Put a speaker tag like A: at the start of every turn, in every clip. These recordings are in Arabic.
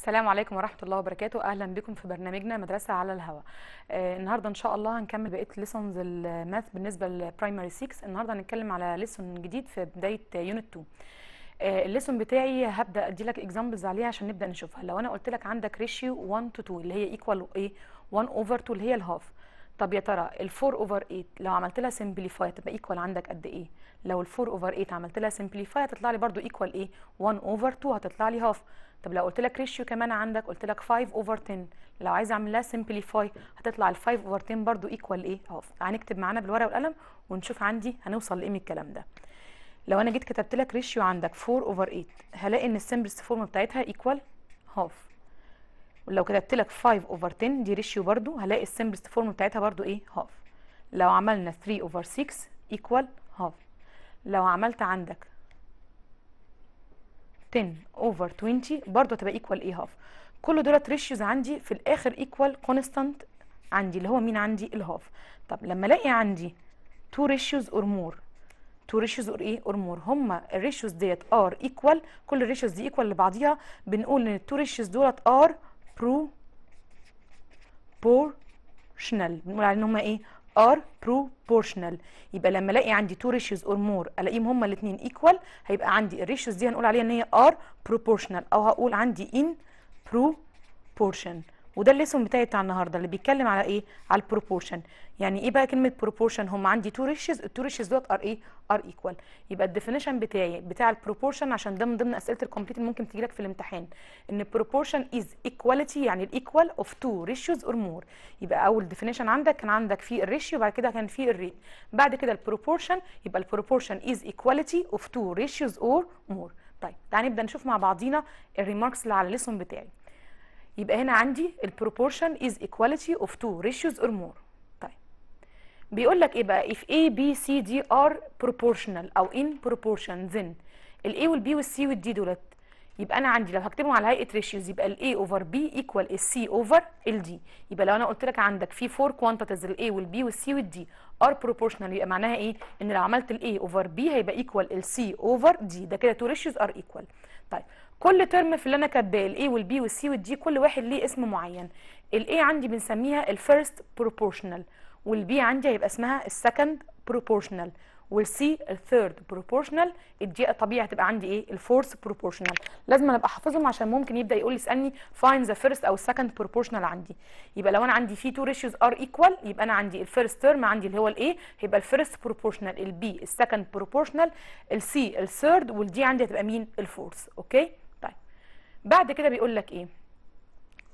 A: السلام عليكم ورحمة الله وبركاته أهلا بكم في برنامجنا مدرسة على الهواء آه النهاردة إن شاء الله هنكمل بقية ليسونز الماث بالنسبة للبرايمري 6 النهاردة هنتكلم على ليسون جديد في بداية يونت 2 آه، الليسون بتاعي هبدا ادي لك اكزامبلز عليها عشان نبدا نشوفها لو انا قلت لك عندك ريشيو 1 تو 2 اللي هي ايكوال ايه 1 اوفر 2 اللي هي الهاف طب يا ترى ال4 اوفر 8 لو عملت لها سمبليفاي تبقى ايكوال عندك قد ايه لو ال4 اوفر 8 عملت لها سمبليفاي هتطلع لي برده ايكوال ايه 1 اوفر 2 هتطلع لي هاف طب لو قلت لك ريشيو كمان عندك قلت لك 5 اوفر 10 لو عايز اعمل لها سمبليفاي هتطلع ال 5 اوفر 10 برضو ايكوال ايه اهو هنكتب معانا بالورقه والقلم ونشوف عندي هنوصل لايه من الكلام ده لو انا جيت كتبت لك ريشيو عندك 4 اوفر 8 هلاقي ان السمبلس فورم بتاعتها ايكوال هاف ولو كتبت لك 5 اوفر 10 دي ريشيو برضو هلاقي السمبلس فورم بتاعتها برضو ايه هاف لو عملنا 3 اوفر 6 ايكوال هاف لو عملت عندك 10 اوفر 20 برضه هتبقى ايكوال ايه هاف كل دولت ريشيوز عندي في الاخر ايكوال كونستانت عندي اللي هو مين عندي الهاف طب لما الاقي عندي تو ريشيوز اور مور تو ريشيوز اور ايه اور مور هما الريشيوز ديت ار ايكوال كل الريشيوز دي ايكوال لبعضيها بنقول ان التو ريشيوز دولت ار برو شنال بنقول عليهم ان هما ايه ار بروبورشنال يبقى لما الاقي عندي تو ريشيوز اور مور الاقيهم هما الاثنين ايكوال هيبقى عندي الريشيوز دي هنقول عليها ان هي ار بروبورشنال او هقول عندي ان بروبورشن وده الليسون بتاعي بتاع النهارده اللي بيتكلم على ايه على البروبورشن يعني ايه بقى كلمه بروبورشن هم عندي تو ريشز التو ريشز دوت ار ايه ار ايكوال يبقى الديفينيشن بتاعي بتاع البروبورشن عشان ده من ضمن اسئله الكومبليت اللي ممكن تجي لك في الامتحان ان البروبورشن از ايكواليتي يعني الايكوال اوف تو ريشيوز اور مور يبقى اول ديفينيشن عندك كان عندك في الريشيو وبعد كده كان في الريت بعد كده البروبورشن يبقى البروبورشن از ايكواليتي اوف تو ريشيوز اور مور طيب تعالى نبدا نشوف مع بعضينا الريماركس اللي على الليسون بتاعي يبقى هنا عندي البروبورشن از equality of two ratios or more طيب بيقول لك ايه بقى if A B C D are proportional او in proportion then ال A وال B وال C وال D دولت يبقى انا عندي لو هكتبهم على هيئه ريشيوز يبقى ال A over B equal ال C over ال D يبقى لو انا قلت لك عندك في 4 quantities ال A وال B وال C وال D are proportional يبقى معناها ايه ان لو عملت ال A over B هيبقى equal ال C over D ده كده two ratios are equal طيب كل ترم في اللي انا كاتباه الاي والبي والسي والدي كل واحد ليه اسم معين الاي عندي بنسميها الفيرست بروبورشنال والبي عندي هيبقى اسمها السكند بروبورشنال والسي الثيرد بروبورشنال الدي طبيعي هتبقى عندي ايه الفورث بروبورشنال لازم ابقى حافظهم عشان ممكن يبدا يقول لي اسالني فاين ذا فيرست او السكند بروبورشنال عندي يبقى لو انا عندي في تو ريشيوز ار ايكوال يبقى انا عندي الفيرست تيرم عندي اللي هو الايه هيبقى الفيرست بروبورشنال البي السكند بروبورشنال السي الثيرد والدي عندي هتبقى مين الفورث اوكي بعد كده بيقول لك ايه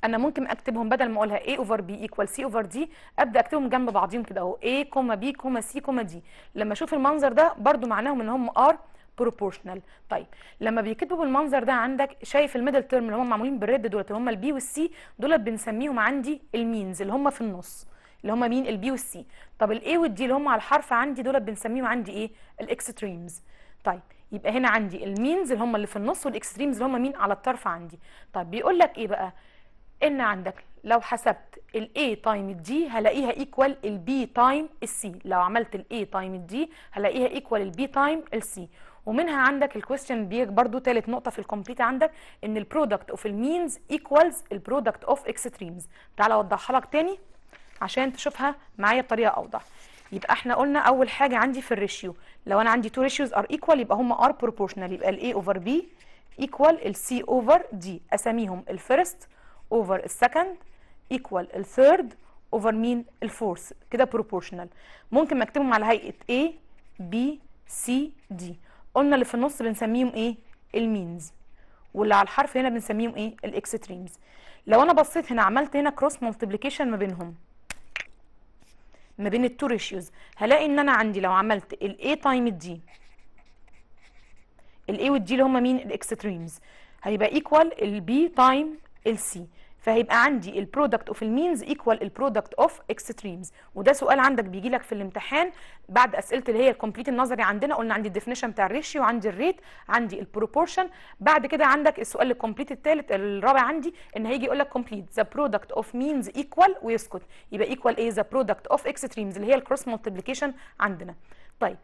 A: انا ممكن اكتبهم بدل ما اقولها a اوفر b equal c اوفر d ابدا اكتبهم جنب بعضيهم كده اهو a كوما b كوما c كوما d لما اشوف المنظر ده برضو معناهم ان هم ار بروبورشنال طيب لما بيكتبوا بالمنظر ده عندك شايف الميدل تيرم اللي هم معمولين بالريد دولت اللي هم البي والسي دولت بنسميهم عندي المينز اللي هم في النص اللي هم مين البي والسي طب الاي والدي اللي هم على الحرف عندي دولت بنسميهم عندي ايه الاكستريمز طيب يبقى هنا عندي المينز اللي هم اللي في النص والاكستريمز اللي هم مين على الطرف عندي طب بيقول لك ايه بقى ان عندك لو حسبت ال A تايم ال D هلاقيها ايكوال ال B تايم ال C لو عملت ال A تايم ال D هلاقيها ايكوال ال B تايم ال C ومنها عندك الكويستشن بيك برضو ثالث نقطه في الكومبليت عندك ان البرودكت اوف المينز ايكوالز البرودكت اوف اكستريمز تعالى اوضحها لك تاني عشان تشوفها معايا بطريقه اوضح يبقى احنا قلنا اول حاجه عندي في الريشيو لو انا عندي تو ريشيوز ار ايكوال يبقى هم ار بروبورشنال يبقى الاي اوفر بي ايكوال السي اوفر دي اساميهم الفيرست اوفر السكند ايكوال الثيرد اوفر مين الفورث كده بروبورشنال ممكن اكتبهم على هيئه A B C D قلنا اللي في النص بنسميهم ايه المينز واللي على الحرف هنا بنسميهم ايه الاكستريمز لو انا بصيت هنا عملت هنا كروس مالتيبليكيشن ما بينهم ما بين التو ريشيوز هلاقي ان انا عندي لو عملت الاي تايم الدي الاي والدي اللي هم مين الاكستريمز هيبقى ايكوال البي تايم السي فهيبقى عندي البرودكت اوف المينز ايكوال البرودكت اوف اكستريمز وده سؤال عندك بيجي لك في الامتحان بعد اسئله اللي هي الكومبليت النظري عندنا قلنا عندي الديفينيشن بتاع الريشيو عندي الريت عندي البروبورشن بعد كده عندك السؤال الكومبليت الثالث الرابع عندي ان هيجي يقول لك كومبليت ذا برودكت اوف مينز ايكوال ويسكت يبقى ايكوال ايه ذا برودكت اوف اكستريمز اللي هي الكروس ملتيبيكيشن عندنا طيب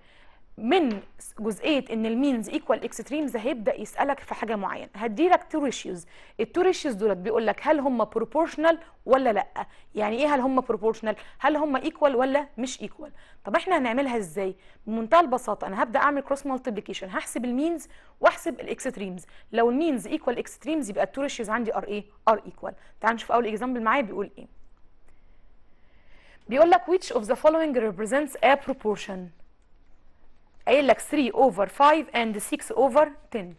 A: من جزئيه ان المينز ايكوال اكستريمز هيبدا يسالك في حاجه معينه هدي لك تو ريشيوز التو ريشيوز دولت بيقول لك هل هم بروبورشنال ولا لا يعني ايه هل هم بروبورشنال هل هم ايكوال ولا مش ايكوال طب احنا هنعملها ازاي بمنتهى البساطه انا هبدا اعمل كروس مالتيبيكيشن هحسب المينز واحسب الاكستريمز لو المينز ايكوال اكستريمز يبقى التو ريشيوز عندي ار ايه ار ايكوال تعال نشوف اول اكزامبل معايا بيقول ايه بيقول لك which of the following represents a proportion قايل لك 3 اوفر 5 اند 6 اوفر 10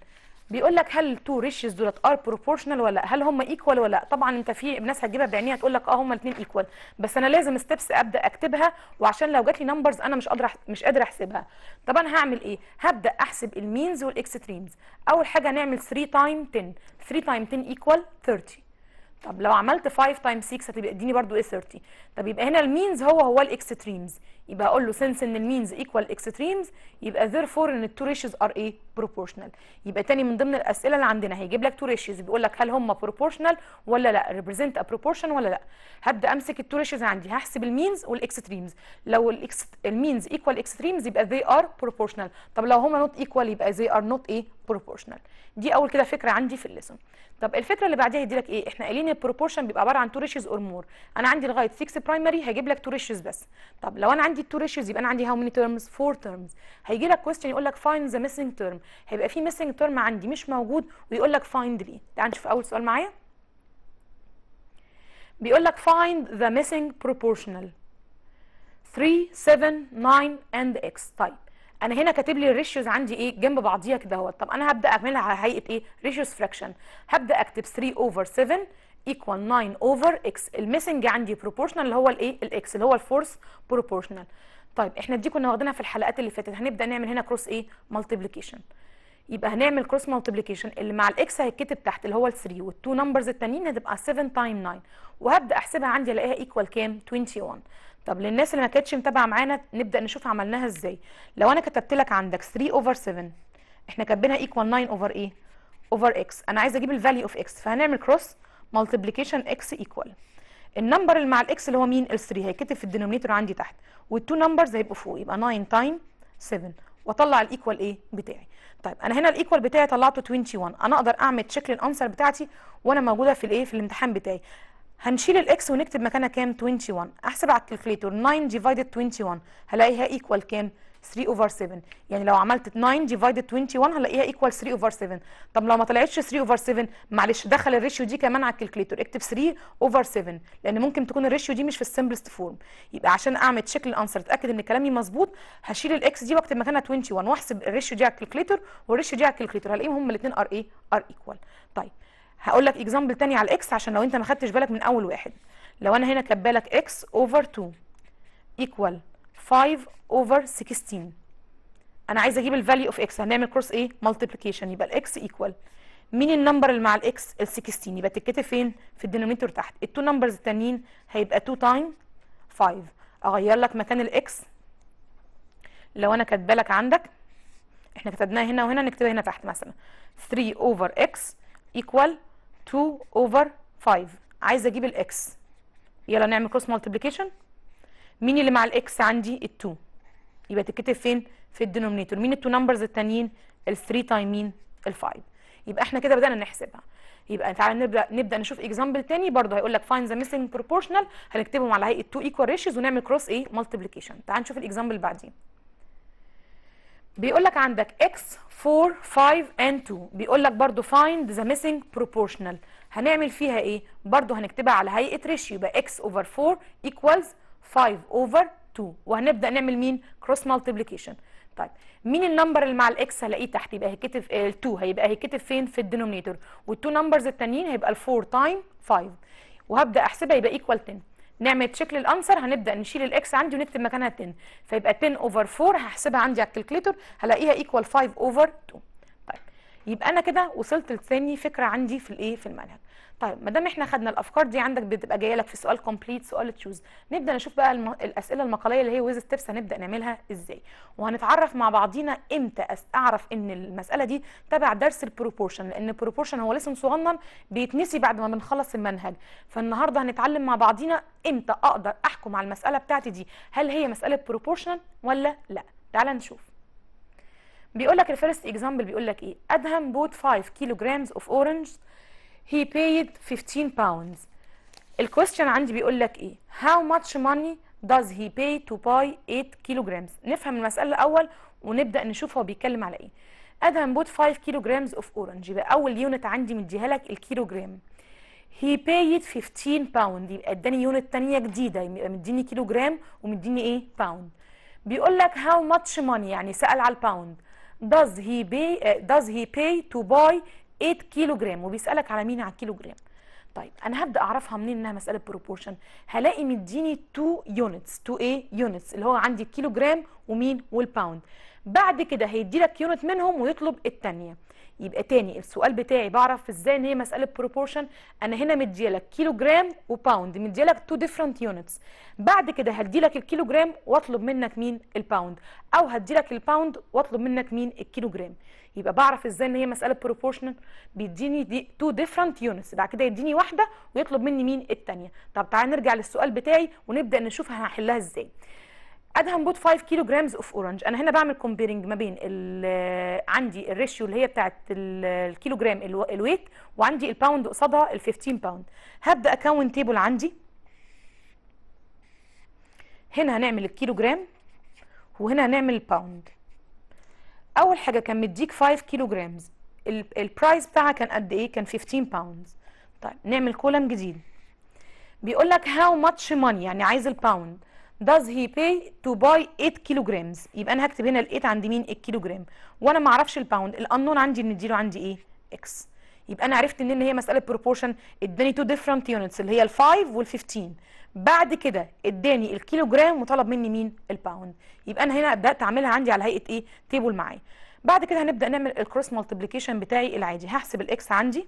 A: بيقول لك هل التو ريشز دولت ار بروبورشنال ولا لا هل هم ايكوال ولا لا طبعا انت في ناس هتجيبها بعينيها تقول لك اه هم الاثنين ايكوال بس انا لازم ستيبس ابدا اكتبها وعشان لو جات لي نمبرز انا مش قادره مش قادره احسبها طب انا هعمل ايه هبدا احسب المينز والاكستريمز اول حاجه نعمل 3 تايم 10 3 تايم 10 ايكوال 30 طب لو عملت 5 تايم 6 هتبقى اديني برده ايه 30 طب يبقى هنا المينز هو هو الاكستريمز يبقى اقول له سنس ان المينز ايكوال اكستريمز يبقى therefore ان التو ريشيوز ار ايه بروبورشنال يبقى تاني من ضمن الاسئله اللي عندنا هيجيب لك تو ريشيوز بيقول لك هل هم بروبورشنال ولا لا ريبريزنت ا بروبورشن ولا لا هبدا امسك التو ريشيوز عندي هحسب المينز والاكستريمز لو المينز ايكوال اكستريمز يبقى ذي ار بروبورشنال طب لو هم نوت ايكوال يبقى ذي ار نوت ايه بروبورشنال دي اول كده فكره عندي في الليسون طب الفكره اللي بعديها هيدي لك ايه احنا قايلين البروبورشن بيبقى عباره عن تو ريشيز اور مور انا عندي لغايه 6 برايمري هجيب لك تو ريشيز بس طب لو انا عندي عندي التو ريشيوز يبقى انا عندي هاو ميني تيرمز؟ فور تيرمز هيجي لك كويستشن يقول لك فايند ذا ميسنج تيرم هيبقى في ميسنج تيرم عندي مش موجود ويقول لك فايند ليه تعال نشوف اول سؤال معايا بيقول لك فايند ذا ميسنج بروبورشنال 3 7 9 اند اكس طيب انا هنا كاتب لي الريشيوز عندي ايه جنب بعضيها كده اهوت طب انا هبدا اعملها على هيئه ايه ريشيوز فراكشن هبدا اكتب 3 اوفر 7 ايكوال 9 اوفر اكس الميسنج عندي بروبورشنال اللي هو الايه الاكس اللي هو الفورس بروبورشنال طيب احنا دي كنا واخدينها في الحلقات اللي فاتت هنبدا نعمل هنا كروس ايه مالتيبليكيشن يبقى هنعمل كروس مالتيبليكيشن اللي مع الاكس هيتكتب تحت اللي هو ال 3 وال2 نمبرز التانيين هتبقى 7 تايم 9 وهبدا احسبها عندي الاقيها ايكوال كام 21 طب للناس اللي ما كانتش متابعه معانا نبدا نشوف عملناها ازاي لو انا كتبت لك عندك 3 اوفر 7 احنا كاتبينها ايكوال 9 اوفر ايه اوفر اكس انا عايزه اجيب الفاليو اوف اكس فهنعمل كروس multiplication x equal النمبر اللي مع الاكس اللي هو مين ال3 هيتكتب في الدينومينيتور عندي تحت والتو نمبرز هيبقوا فوق يبقى 9 تايم 7 واطلع الايكوال ايه بتاعي طيب انا هنا الايكوال بتاعي طلعته 21 انا اقدر اعمل شكل الانسر بتاعتي وانا موجوده في الايه في الامتحان بتاعي هنشيل الاكس ونكتب مكانها كام 21 احسب على الكالكليتور 9 ديفايدد 21 هلاقيها ايكوال كام 3 اوفر 7 يعني لو عملت 9 ديفايدد 21 هلاقيها ايكوال 3 اوفر 7 طب لو ما طلعتش 3 اوفر 7 معلش دخل الريشيو دي كمان على الكالكليتور اكتب 3 اوفر 7 لان ممكن تكون الريشيو دي مش في السمبلست فورم يبقى عشان اعمل تشيك للانسر اتاكد ان كلامي مظبوط هشيل الاكس دي واكتب مكانها 21 واحسب الريشيو دي على الكالكليتور والريشيو دي على الكالكليتور هلاقيهم هم الاثنين ار ايه ار ايكوال طيب هقول لك اكزامبل ثاني على الاكس عشان لو انت ما خدتش بالك من اول واحد لو انا هنا كاتبه لك اكس اوفر 2 ايكوال 5 over 16 انا عايزه اجيب الفاليو اوف اكس هنعمل كروس ايه مالتيبليكيشن يبقى الاكس ايكوال مين النمبر اللي مع الاكس ال 16 يبقى تتكتب فين في الدينومينتور تحت التو نمبرز التانيين هيبقى 2 تايم 5 اغير لك مكان الاكس لو انا كاتبه لك عندك احنا كتبناها هنا وهنا نكتبها هنا تحت مثلا 3 over x equal 2 over 5 عايزه اجيب الاكس يلا نعمل كروس مالتيبليكيشن مين اللي مع الاكس عندي ال2 يبقى تتكتب فين في الدينومينيتور مين التو نمبرز التانيين ال3 تايمين ال5 يبقى احنا كده بدانا نحسبها يبقى تعالى نبدا نبدا نشوف اكزامبل تاني برضه هيقول لك فايند ذا ميسنج بروبورشنال هنكتبهم على هيئه 2 ايكوال ريشيوز ونعمل كروس ايه مالتيبيكيشن تعال نشوف الاكزامبل بعدين بيقول لك عندك اكس 4 5 اند 2 بيقول لك برضه فايند ذا ميسنج بروبورشنال هنعمل فيها ايه برضه هنكتبها على هيئه ريشيو يبقى اكس اوفر 4 ايكوالز 5 اوفر 2 وهنبدا نعمل مين كروس مالتيبليكيشن طيب مين النمبر اللي مع الاكس هلاقيه تحت يبقى هيكتب آه، ال2 هيبقى هيكتب فين في الدينومينيتور والتو نمبرز التانيين هيبقى ال4 تايم 5 وهبدا احسبها يبقى ايكوال 10 نعمل شكل الانسر هنبدا نشيل الاكس عندي ونكتب مكانها 10 فيبقى 10 اوفر 4 هحسبها عندي على الكالكليتور هلاقيها ايكوال 5 اوفر 2 يبقى انا كده وصلت لثاني فكره عندي في الايه في المنهج طيب ما دام احنا خدنا الافكار دي عندك بتبقى جايه لك في سؤال كومبليت سؤال تشوز نبدا نشوف بقى الم... الاسئله المقاليه اللي هي ويز ستيبس هنبدا نعملها ازاي وهنتعرف مع بعضينا امتى اعرف ان المساله دي تبع درس البروبورشن لان البروبورشن هو لسن صغنن بيتنسي بعد ما بنخلص المنهج فالنهارده هنتعلم مع بعضينا امتى اقدر احكم على المساله بتاعتي دي هل هي مساله بروبورشن ولا لا تعال نشوف بيقول لك الفيرست اكزامبل بيقول لك ايه ادهم بوت 5 كيلو جرامز اوف اورنج هي paid 15 باوند الكويستشن عندي بيقول لك ايه how much money does he pay to buy 8 كيلو جرامز نفهم المساله الاول ونبدا نشوف هو بيتكلم على ايه ادهم بوت 5 كيلو جرامز اوف اورنج يبقى اول يونت عندي مديها لك الكيلو جرام هي paid 15 باوند يبقى اداني يونت ثانيه جديده يبقى مديني كيلو جرام ومديني ايه باوند بيقول لك هاو ماتش ماني يعني سال على الباوند does he pay uh, does he pay to buy 8 كيلوغرام وبيسالك على مين على الكيلوغرام طيب انا هبدا اعرفها منين انها مساله بروبورشن هلاقي مديني 2 يونتس 2 ايه يونتس اللي هو عندي الكيلوغرام ومين والباوند بعد كده هيدي لك يونت منهم ويطلب الثانيه يبقى تاني السؤال بتاعي بعرف ازاي ان هي مساله بروبورشن انا هنا مديالك كيلو جرام وباوند مديالك تو ديفرنت يونتس بعد كده هديلك الكيلو جرام واطلب منك مين الباوند او هديلك الباوند واطلب منك مين الكيلو جرام يبقى بعرف ازاي ان هي مساله بروبورشن بيديني تو ديفرنت يونتس بعد كده يديني واحده ويطلب مني مين الثانيه طب تعالى نرجع للسؤال بتاعي ونبدا نشوف هنحلها ازاي ادهم بوت 5 كيلو جرامز اوف اورنج انا هنا بعمل كومبيرنج ما بين آه، عندي الريشيو اللي هي بتاعت آه، الكيلو جرام آه، الويت وعندي الباوند قصادها ال 15 باوند هبدا اكون تيبل عندي هنا هنعمل الكيلو جرام وهنا هنعمل الباوند اول حاجه كان مديك 5 كيلو جرامز البرايس بتاعها كان قد ايه كان 15 باوند طيب نعمل كولم جديد بيقول لك هاو ماتش ماني يعني عايز الباوند does he pay to buy 8 kilograms يبقى انا هكتب هنا ال 8 عند مين الكيلوجرام وانا ما اعرفش الباوند الانون عندي ان اديله عندي ايه اكس يبقى انا عرفت ان هي مساله بروبورشن اداني تو ديفرنت يونتس اللي هي ال5 وال15 بعد كده اداني الكيلوجرام وطلب مني مين الباوند يبقى انا هنا بدات اعملها عندي على هيئه ايه تيبل معايا بعد كده هنبدا نعمل الكروس مالتيبيكيشن بتاعي العادي هحسب الاكس عندي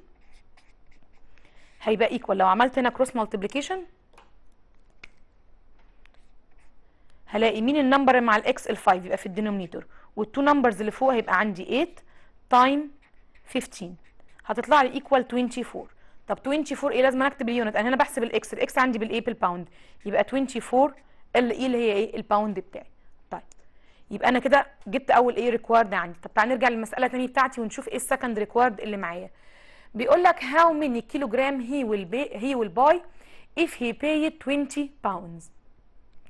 A: هيبقى ايكوال لو عملت هنا كروس مالتيبيكيشن هلاقي مين النمبر مع الاكس ال5 يبقى في الدينومينيتور والتو نمبرز اللي فوق هيبقى عندي 8 تايم 15 هتطلع لي ايكوال 24 طب 24 ايه لازم اكتب اليونت انا هنا بحسب الاكس الاكس عندي بالايه بالباوند يبقى 24 ال اي e اللي هي ايه الباوند بتاعي طيب يبقى انا كده جبت اول ايه ريكوارد عندي طب تعال نرجع للمساله الثانيه بتاعتي ونشوف ايه السكند ريكوارد اللي معايا بيقول لك هاو ميني كيلو جرام هي ويل هي ويل باي if he paid 20 باوند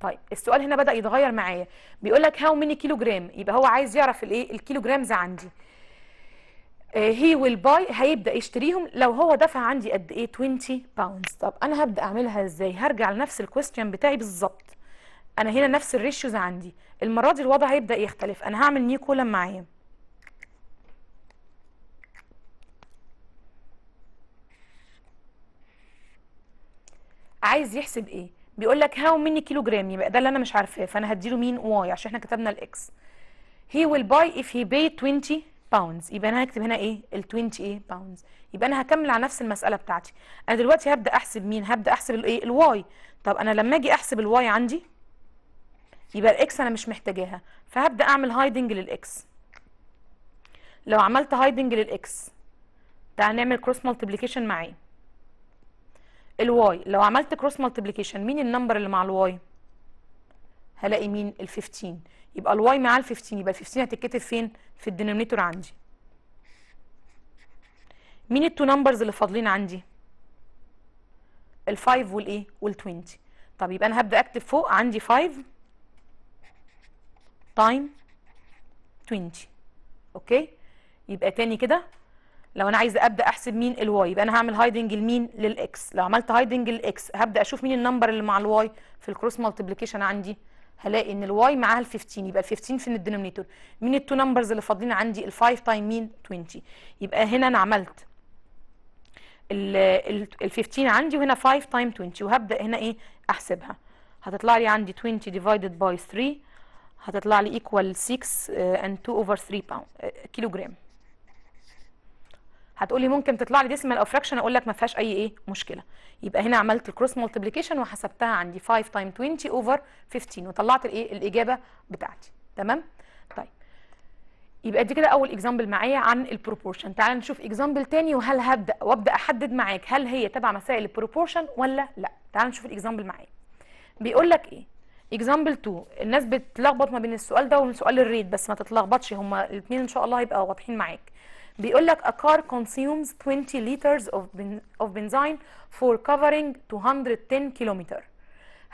A: طيب السؤال هنا بدا يتغير معايا بيقول لك هاو ميني كيلو جرام يبقى هو عايز يعرف الايه الكيلو جرامز عندي هي ويل باي هيبدا يشتريهم لو هو دفع عندي قد ايه 20 باوندز طب انا هبدا اعملها ازاي هرجع لنفس الكويستشن بتاعي بالظبط انا هنا نفس الريشوز عندي المره دي الوضع هيبدا يختلف انا هعمل نيو كولم معايا عايز يحسب ايه بيقول لك هاو مني كيلو جرام يبقى ده اللي انا مش عارفاه فانا هديله مين واي عشان احنا كتبنا الاكس هي ويل باي اف هي باي 20 باوندز يبقى انا هكتب هنا ايه ال 20 ايه باوندز يبقى انا هكمل على نفس المساله بتاعتي انا دلوقتي هبدا احسب مين هبدا احسب الايه الواي طب انا لما اجي احسب الواي عندي يبقى الاكس انا مش محتاجاها فهبدا اعمل هايدنج للاكس لو عملت هايدنج للاكس تعال نعمل كروس مالتيبليكيشن معاه الواي لو عملت كروس مالتيبليكيشن مين النمبر اللي مع الواي هلاقي مين ال 15 يبقى الواي مع ال 15 يبقى ال 15 هتتكتب فين في الدينومينيتور عندي مين التو نمبرز اللي فاضلين عندي ال5 والايه وال20 طب يبقى انا هبدا اكتب فوق عندي 5 تايم 20 اوكي يبقى تاني كده لو انا عايزه ابدا احسب مين الواي يبقى انا هعمل هايدنج لمين للاكس لو عملت هايدنج للاكس هبدا اشوف مين النمبر اللي مع الواي في الكروس مالتيبليكيشن عندي هلاقي ان الواي معاها ال 15 يبقى ال 15 في الدينومينيتور مين التو نمبرز اللي فاضلين عندي ال 5 تايم مين 20 يبقى هنا انا عملت ال 15 عندي وهنا 5 تايم 20 وهبدا هنا ايه احسبها هتطلع لي عندي 20 ديفايدد باي 3 هتطلع لي ايكوال 6 اند 2 اوفر 3 باوند كيلو جرام هتقولي ممكن تطلع لي ديسيمال او فراكشن اقول لك ما فيهاش اي ايه مشكله يبقى هنا عملت الكروس ملتبليكيشن وحسبتها عندي 5 تايم 20 اوفر 15 وطلعت الايه الاجابه بتاعتي تمام طيب يبقى دي كده اول اكزامبل معايا عن البروبورشن تعال نشوف اكزامبل تاني وهل هبدا وابدا احدد معاك هل هي تبع مسائل البروبورشن ولا لا تعال نشوف الاكزامبل معايا بيقول لك ايه اكزامبل 2 الناس بتلخبط ما بين السؤال ده وسؤال الريت بس ما تتلخبطش هما الاثنين ان شاء الله هيبقى واضحين معاك بيقول لك a car consumes 20 liters of, ben of benzene for covering 210 kilometer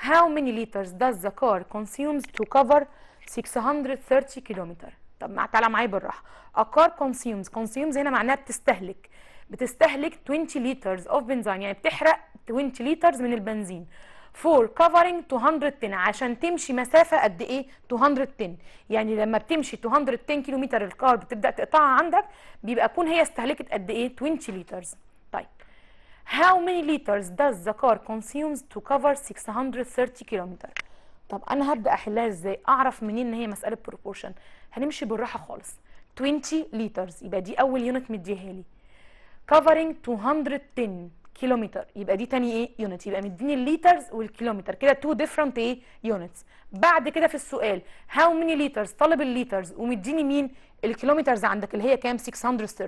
A: how many liters does the car consumes to cover 630 kilometer طب تعالى معايا بالراحه a car consumes consumes هنا معناها بتستهلك بتستهلك 20 liters of benzene يعني بتحرق 20 liters من البنزين فور كفرنج 210 عشان تمشي مسافه قد ايه 210 يعني لما بتمشي 210 كيلومتر الكار بتبدا تقطعها عندك بيبقى تكون هي استهلكت قد ايه 20 لترز طيب how many liters does the car كونسيومز to cover 630 كيلومتر طب انا هبدا احلها ازاي اعرف منين ان هي مساله بروبورشن هنمشي بالراحه خالص 20 لترز يبقى دي اول يونت مديها لي covering 210 كيلومتر يبقى دي تاني ايه يونت يبقى مديني الليترز والكيلومتر كده تو ديفرنت ايه يونتس بعد كده في السؤال هاو ميني ليترز طالب الليترز ومديني مين الكيلومترز عندك اللي هي كام 630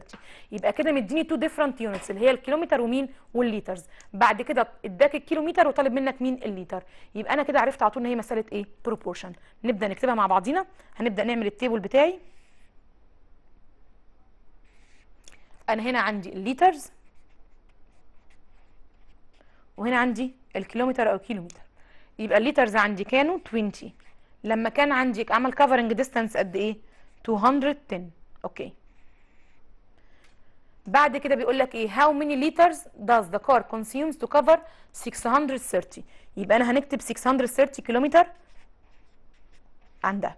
A: يبقى كده مديني تو ديفرنت يونتس اللي هي الكيلومتر ومين والليترز بعد كده اداك الكيلومتر وطالب منك مين الليتر يبقى انا كده عرفت على طول ان هي مساله ايه بروبورشن نبدا نكتبها مع بعضينا هنبدا نعمل التيبل بتاعي انا هنا عندي الليترز وهنا عندي الكيلومتر او كيلومتر يبقى الليترز عندي كانوا 20 لما كان عندي عمل كفرنج ديستانس قد ايه 210 اوكي بعد كده بيقول لك ايه هاو ميني ليترز does the car كونسيومز to cover 630 يبقى انا هنكتب 630 كيلومتر عندها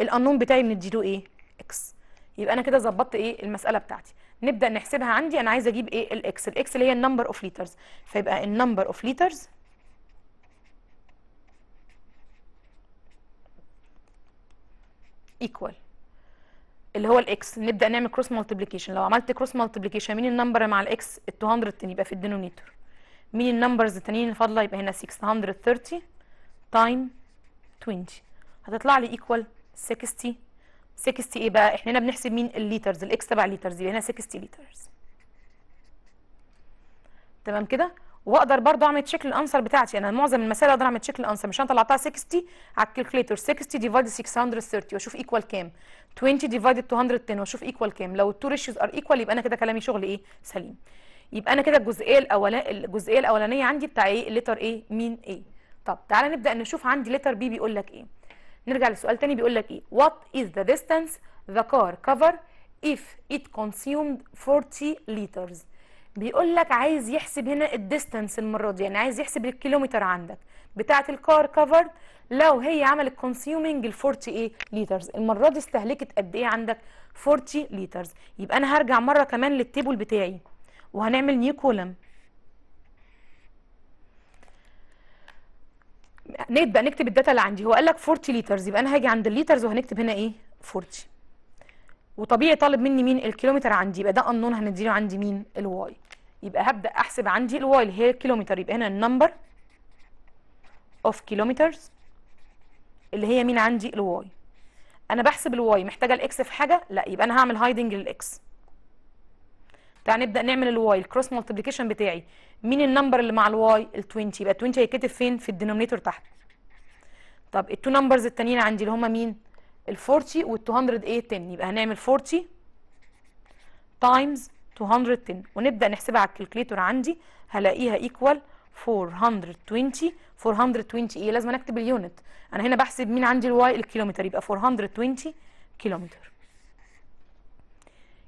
A: الانون بتاعي من ايه اكس يبقى انا كده ظبطت ايه المساله بتاعتي نبدا نحسبها عندي انا عايزه اجيب ايه الاكس الاكس اللي هي النمبر اوف لترز فيبقى النمبر اوف لترز ايكوال اللي هو الاكس نبدا نعمل كروس مالتيبيكيشن لو عملت كروس مالتيبيكيشن مين النمبر مع الاكس 200 يبقى في الدينوميتور مين النمبرز التانيين الفاضله يبقى هنا 630 تايم 20 هتطلع لي ايكوال 60 60 ايه بقى احنا هنا بنحسب مين الليترز الاكس تبع الليترز يبقى هنا 60 لترز تمام كده واقدر برضو اعمل تشيك الانسر بتاعتي انا معظم المسائل اقدر اعمل تشيك الانسر مش انا طلعتها 60 على الكالكليتر 60 ديفايد 630 واشوف ايكوال كام 20 ديفايد 210 واشوف ايكوال كام لو التو ريشيوز ار ايكوال يبقى انا كده كلامي شغل ايه سليم يبقى انا كده الجزئيه الاولانيه الجزئيه الاولانيه عندي بتاع ايه الليتر ايه مين ايه طب تعالى نبدا نشوف عندي لتر بي بيقول لك ايه نرجع للسؤال تاني بيقول لك ايه what is the distance the car cover if it consumed 40 liters بيقول لك عايز يحسب هنا الديستانس المره دي يعني عايز يحسب الكيلومتر عندك بتاعه الكار كفرد لو هي عملت كونسيومنج ال 48 لترز إيه؟ المره دي استهلكت قد ايه عندك 40 لترز يبقى انا هرجع مره كمان للتيبل بتاعي وهنعمل نيو كولم نبدا نكتب الداتا اللي عندي هو قال لك 40 لترز يبقى انا هاجي عند الليترز وهنكتب هنا ايه 40 وطبيعي طالب مني مين الكيلومتر عندي يبقى ده النون هنديله عندي مين الواي يبقى هبدا احسب عندي الواي اللي هي الكيلومتر يبقى هنا النمبر اوف كيلومترز اللي هي مين عندي الواي انا بحسب الواي محتاجه الاكس في حاجه لا يبقى انا هعمل هايدنج للاكس تعال نبدا نعمل الواي الكروس مالتيبيكيشن بتاعي مين النمبر اللي مع الواي ال 20 يبقى 20 هيتكتب فين في الدينومينيتور تحت طب التو نمبرز التانيين عندي اللي هما مين ال 40 وال 210 يبقى هنعمل 40 تايمز 210 ونبدا نحسبها على الكالكليتور عندي هلاقيها ايكوال 420 420 ايه لازم اكتب اليونت انا هنا بحسب مين عندي الواي الكيلومتر يبقى 420 كيلومتر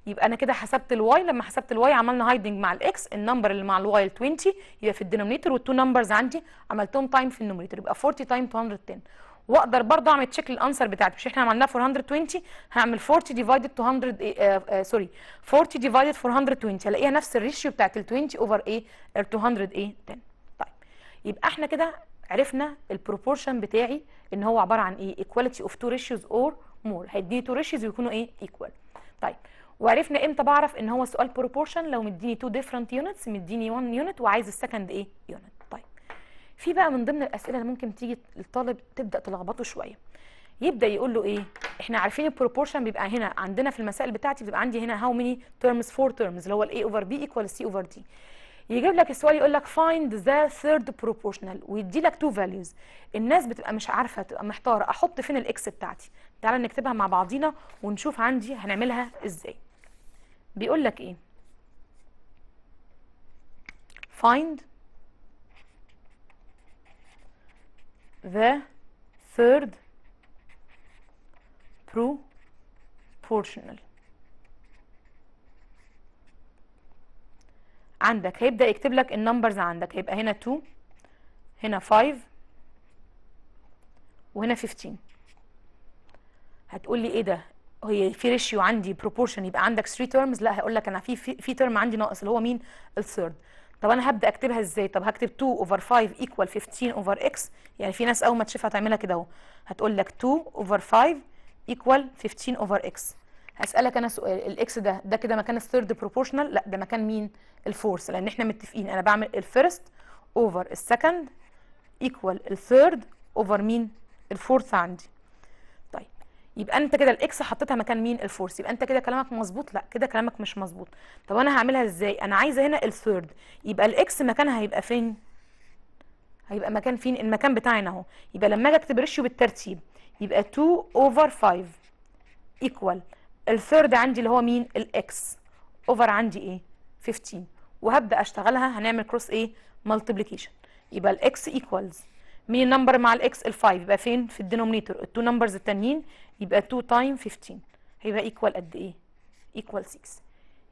A: يبقى انا كده حسبت الواي لما حسبت الواي عملنا هايدنج مع الاكس النمبر اللي مع الواي 20 يبقى في الدينومينيتور والتو نمبرز عندي عملتهم تايم في النومينيتور يبقى 40 تايم 210 واقدر برضه اعمل تشيك للانسر بتاعتي مش احنا عملناها 420 هعمل 40 ديفايدد 200 آه اه سوري 40 ديفايدد 420 هلاقيها نفس الريشيو بتاعت ال 20 اوفر ايه 200 ايه 10 طيب يبقى احنا كده عرفنا البروبورشن بتاعي ان هو عباره عن ايه ايكواليتي اوف تو ريشيوز اور مور هيديني تو ريشيوز ويكونوا ايه ايكوال طيب وعرفنا امتى بعرف ان هو سؤال بروبورشن لو مديني تو ديفرنت يونتس مديني 1 يونت وعايز السكند ايه يونت طيب في بقى من ضمن الاسئله اللي ممكن تيجي الطالب تبدا تلخبطه شويه يبدا يقول له ايه احنا عارفين البروبورشن بيبقى هنا عندنا في المسائل بتاعتي بيبقى عندي هنا هاو ميني تيرمز فور تيرمز اللي هو الاي اوفر بي ايكوال سي اوفر دي يجيب لك السؤال يقول لك فايند ذا ثيرد بروبورشنال ويدي لك تو فاليوز الناس بتبقى مش عارفه تبقى محتاره احط فين الاكس بتاعتي تعالى نكتبها مع بعضينا ونشوف عندي هنعملها ازاي بيقول لك ايه find the third proportional عندك هيبدأ يكتب لك النمبرز عندك هيبقى هنا 2 هنا 5 وهنا 15 هتقول لي ايه ده هي في ريشيو عندي بروبورشن يبقى عندك 3 تيرمز لا هيقول لك انا في في تيرم عندي ناقص اللي هو مين الثيرد طب انا هبدا اكتبها ازاي طب هكتب 2 اوفر 5 ايكوال 15 اوفر اكس يعني في ناس اول ما تشوفها تعملها كده اهو هتقول لك 2 اوفر 5 ايكوال 15 اوفر اكس هسالك انا سؤال الاكس ده ده كده مكان الثيرد بروبورشنال لا ده مكان مين الفورث لان احنا متفقين انا بعمل الفيرست اوفر السكند ايكوال الثيرد اوفر مين الفورث عندي يبقى انت كده الاكس حطيتها مكان مين الفورس يبقى انت كده كلامك مظبوط لا كده كلامك مش مظبوط طب انا هعملها ازاي انا عايزه هنا الثيرد يبقى الاكس مكانها هيبقى فين هيبقى مكان فين المكان بتاعنا اهو يبقى لما اجي اكتب ريشيو بالترتيب يبقى 2 اوفر 5 ايكوال الثيرد عندي اللي هو مين الاكس اوفر عندي ايه 15 وهبدا اشتغلها هنعمل كروس ايه مالتيبليكيشن يبقى الاكس ايكوالز مين نمبر مع الاكس ال5 يبقى فين في الدينومينيتور التو نمبرز التانيين يبقى 2 تايم 15 هيبقى ايكوال قد ايه ايكوال 6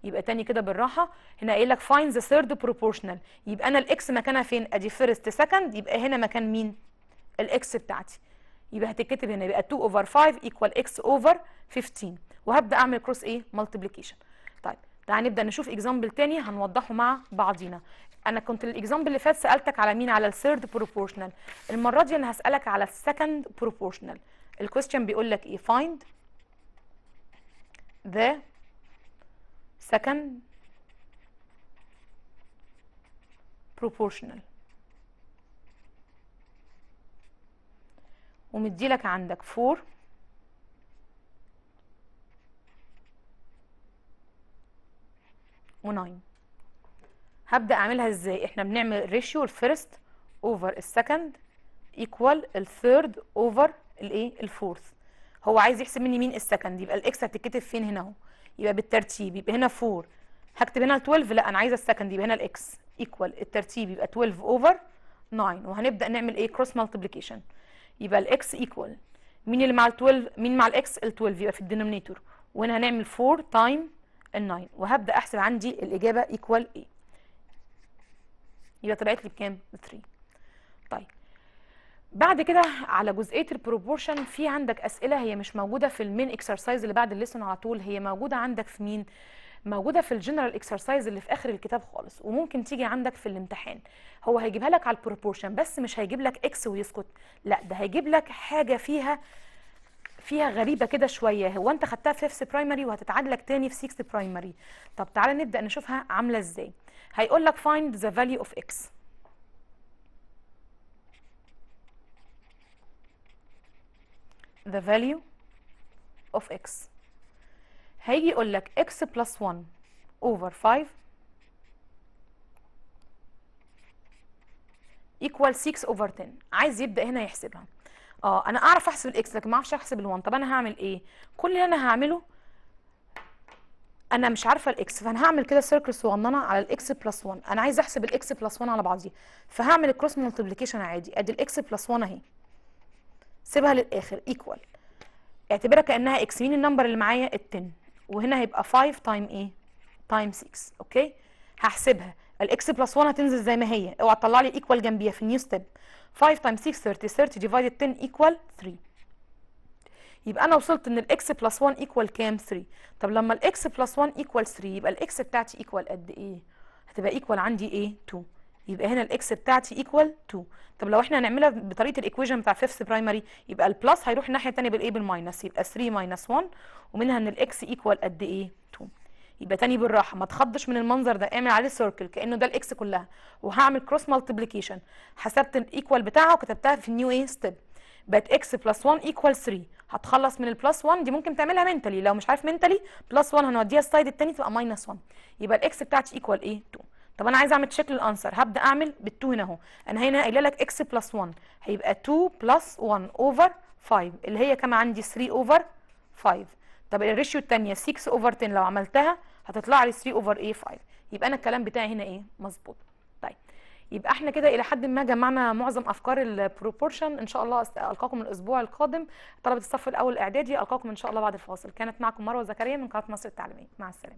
A: يبقى تاني كده بالراحه هنا قايل لك فاين ذا ثيرد بروبورشنال يبقى انا الاكس مكانها فين ادي فيرست سكند يبقى هنا مكان مين الاكس بتاعتي يبقى هتتكتب هنا يبقى 2 اوفر 5 ايكوال اكس اوفر 15 وهبدا اعمل كروس ايه مالتيبيكيشن طيب تعال نبدا نشوف اكزامبل تاني هنوضحه مع بعضينا انا كنت الاكزامبل اللي فات سالتك على مين على الثيرد بروبورشنال المره دي انا هسالك على السكند بروبورشنال الكويستشن بيقول لك ايه فايند ذا second proportional ومديلك عندك 4 و9 هبدا اعملها ازاي احنا بنعمل ريشيو الفيرست اوفر السكند ايكوال الثيرد اوفر الايه الفورث هو عايز يحسب مني مين السكند يبقى الاكس هتتكتب فين هنا اهو يبقى بالترتيب يبقى هنا 4 هكتب هنا 12 لا انا عايزه السكند يبقى هنا الاكس ايكوال الترتيب يبقى 12 اوفر 9 وهنبدا نعمل ايه كروس مالتيبيكيشن يبقى الاكس ايكوال مين اللي مع ال 12 مين مع الاكس ال 12 يبقى في الدينومينيتور وهنا هنعمل 4 تايم الناين وهبدا احسب عندي الاجابه ايكوال ايه يبقى طلعت لي بكام 3 طيب بعد كده على جزئيه البروبورشن في عندك اسئله هي مش موجوده في المين اكسرسايز اللي بعد الليسون على طول هي موجوده عندك في مين موجوده في الجنرال اكسرسايز اللي في اخر الكتاب خالص وممكن تيجي عندك في الامتحان هو هيجيبها لك على البروبورشن بس مش هيجيب لك اكس ويسكت لا ده هيجيب لك حاجه فيها فيها غريبه كده شويه هو انت خدتها في فيفث برايمري وهتتعادلك تاني في 6 برايمري طب تعالى نبدا نشوفها عامله ازاي هيقول لك فايند ذا فاليو اوف اكس the value of x هيجي يقول لك x plus 1 over 5 equal 6 over 10 عايز يبدأ هنا يحسبها اه انا اعرف احسب الاكس لكن ما اعرفش احسب ال1 طب انا هعمل ايه كل اللي انا هعمله انا مش عارفه الاكس فانا هعمل كده سيركل صغننه على الاكس بلس 1 انا عايزه احسب الاكس بلس 1 على بعضيها فهعمل الكروس ملتبليكيشن عادي ادي الاكس بلس 1 اهي سيبها للاخر ايكوال اعتبرها كانها اكس مين النمبر اللي معايا ال10 وهنا هيبقى 5 تايم ايه تايم 6 اوكي هحسبها الاكس بلس 1 هتنزل زي ما هي اوعى تطلع لي ايكوال جنبيها في النيو ستيب 5 تايم 6 30 30 ديفايدد 10 ايكوال 3 يبقى انا وصلت ان الاكس بلس 1 ايكوال كام 3 طب لما الاكس بلس 1 ايكوال 3 يبقى الاكس بتاعتي ايكوال قد ايه هتبقى ايكوال عندي ايه 2 يبقى هنا الاكس بتاعتي ايكوال 2 طب لو احنا هنعملها بطريقه الايكويشن بتاع فيفث برايمري يبقى البلس هيروح الناحيه الثانيه بالايه بالماينس يبقى 3 ماينس 1 ومنها ان الاكس ايكوال قد ايه 2 يبقى تاني بالراحه ما تخضش من المنظر ده اعمل عليه سيركل كانه ده الاكس كلها وهعمل كروس مالتيبيكيشن حسبت الايكوال بتاعها وكتبتها في النيو ايه ستيب بقت اكس بلس 1 ايكوال 3 هتخلص من البلس 1 دي ممكن تعملها منتلي لو مش عارف منتلي بلس 1 هنوديها السايد التاني تبقى ماينس 1 يبقى الاكس بتاعتي ايكوال ايه 2 طب انا عايز اعمل شكل الانسر هبدا اعمل بال2 هنا اهو انا هنا قايله لك اكس بلس 1 هيبقى 2 بلس 1 اوفر 5 اللي هي كما عندي 3 اوفر 5 طب الريشيو الثانيه 6 اوفر 10 لو عملتها هتطلع لي 3 اوفر ايه 5 يبقى انا الكلام بتاعي هنا ايه مظبوط طيب يبقى احنا كده الى حد ما جمعنا معظم افكار البروبورشن ان شاء الله القاكم الاسبوع القادم طلبه الصف الاول الاعدادي القاكم ان شاء الله بعد الفاصل كانت معكم مروه زكريا من قناه مصر التعليميه مع السلامه